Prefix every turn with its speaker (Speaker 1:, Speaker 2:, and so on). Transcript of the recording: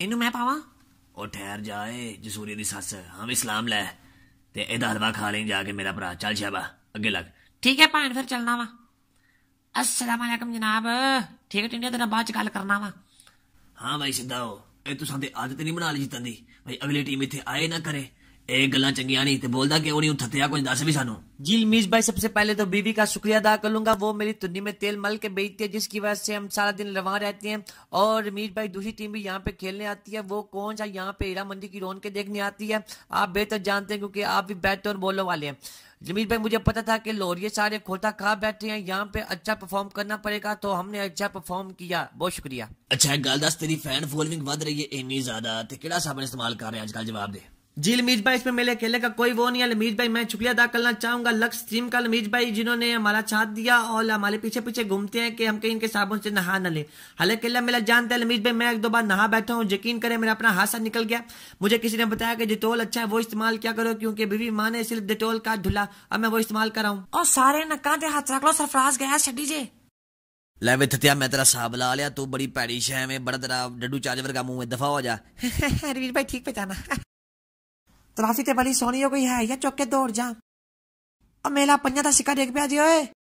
Speaker 1: ਇਹਨੂੰ ਮੈਂ ਪਾਵਾਂ
Speaker 2: ਉਹ ਠਹਿਰ ਜਾਏ ਜਸੂਰੀ ਦੀ ਸੱਸ ਹਾਂ ਵੀ ਸਲਾਮ ਲੈ ਤੇ ਇਹਦਾ ਹਲਵਾ ਖਾ ਲਈ ਜਾ ਕੇ ਮੇਰਾ ਭਰਾ ਚੱਲ ਸ਼ਾਬਾ ਅੱਗੇ ਲੱਗ
Speaker 1: ਠੀਕ ਹੈ ਭਾਣ ਫਿਰ ਚੱਲਣਾ ਵਾ ਅਸਲਾਮ ਅਲੈਕਮ ਜਨਾਬ ਠੀਕ ਹੈ ਟਿੰਡਿਆ ਤੇਰਾ ਬਾਅਦ ਚ ਗੱਲ ਕਰਨਾ ਵਾ
Speaker 2: ਹਾਂ ਭਾਈ ਸਿੱਧਾ ਹੋ ਇਹ ਤੂੰ ਸਾਡੇ ਅੱਜ ਤੇ ਨਹੀਂ ਬਣਾ ਲਈ ਜਿੱਤਨ ਦੀ ਭਾਈ ਅਗਲੀ ਟੀਮ ਇੱਥੇ ਆਏ ਨਾ ਕਰੇ ਇਹ ਗੱਲਾਂ ਚੰਗੀਆਂ ਨਹੀਂ ਤੇ ਬੋਲਦਾ ਕਿਉਂ ਨਹੀਂ ਥੱਤਿਆ ਕੁਝ ਦੱਸ ਵੀ ਸਾਨੂੰ
Speaker 3: जी मीज भाई सबसे पहले तो बीबी का शुक्रिया अदा करूंगा वो मेरी तुन्नी में तेल मल के बेचती है जिसकी वजह से हम सारा दिन रवा रहते हैं और मीज भाई दूसरी टीम भी यहाँ पे खेलने आती है वो कौन सा यहाँ पे हीरा मंदिर की रोन के देखने आती है आप बेहतर जानते हैं क्योंकि आप भी बैट और बोलो वाले हैं जमीर भाई मुझे पता था कि लोरिये सारे खोता खा बैठे हैं यहाँ पे अच्छा परफॉर्म करना पड़ेगा तो हमने अच्छा परफॉर्म किया बहुत शुक्रिया
Speaker 2: अच्छा गल दस तेरी फैन फॉलोइंग रही है इन ज्यादा ते इस्तेमाल कर रहे हैं आजकल जवाब दे जी लमीज भाई इसमें मेले अकेले का कोई वो नहीं है लमीज
Speaker 3: भाई मैं शुक्रिया अदा करना चाहूंगा लक्ष्य टीम का लमीज भाई जिन्होंने हमारा साथ दिया और हमारे पीछे पीछे घूमते हैं कि हम कहीं इनके साबुन से नहा न ले हालांकि अल्लाह मेरा जानता है लमीज भाई मैं एक दो बार नहा बैठा हूँ यकीन करें मेरा अपना हादसा निकल गया मुझे किसी ने बताया कि डिटोल अच्छा है वो इस्तेमाल क्या करो क्योंकि बीवी माँ ने सिर्फ डिटोल का धुला अब मैं वो इस्तेमाल कर रहा हूँ और सारे नक्का हाथ रख लो सरफराज गया छठी जे
Speaker 2: ਲੈ ਵੇ ਥਿਆ ਮੈਂ ਤੇਰਾ ਸਾਬ ਲਾ ਲਿਆ ਤੂੰ ਬੜੀ ਪੈੜੀ ਸ਼ੈ ਮੈਂ ਬੜਾ ਤੇਰਾ ਡੱਡੂ ਚਾਰਜ ਵਰਗਾ ਮੂੰਹ ਵਿੱਚ ਦਫਾ ਹੋ ਜਾ
Speaker 3: ਰਵੀਰ ਭਾਈ ਠੀਕ ਤਲਾਸੀ ਤੇ ਬਲੀ ਸੋਹਣੀ ਹੋ ਗਈ ਹੈ ਜਾਂ ਚੁੱਕ ਕੇ ਦੌੜ ਜਾ ਆ ਮੇਲਾ ਪੰਜਾਂ ਦਾ ਸਿੱਕਾ ਡੇਗ ਪਿਆ ਜੀ ਓਏ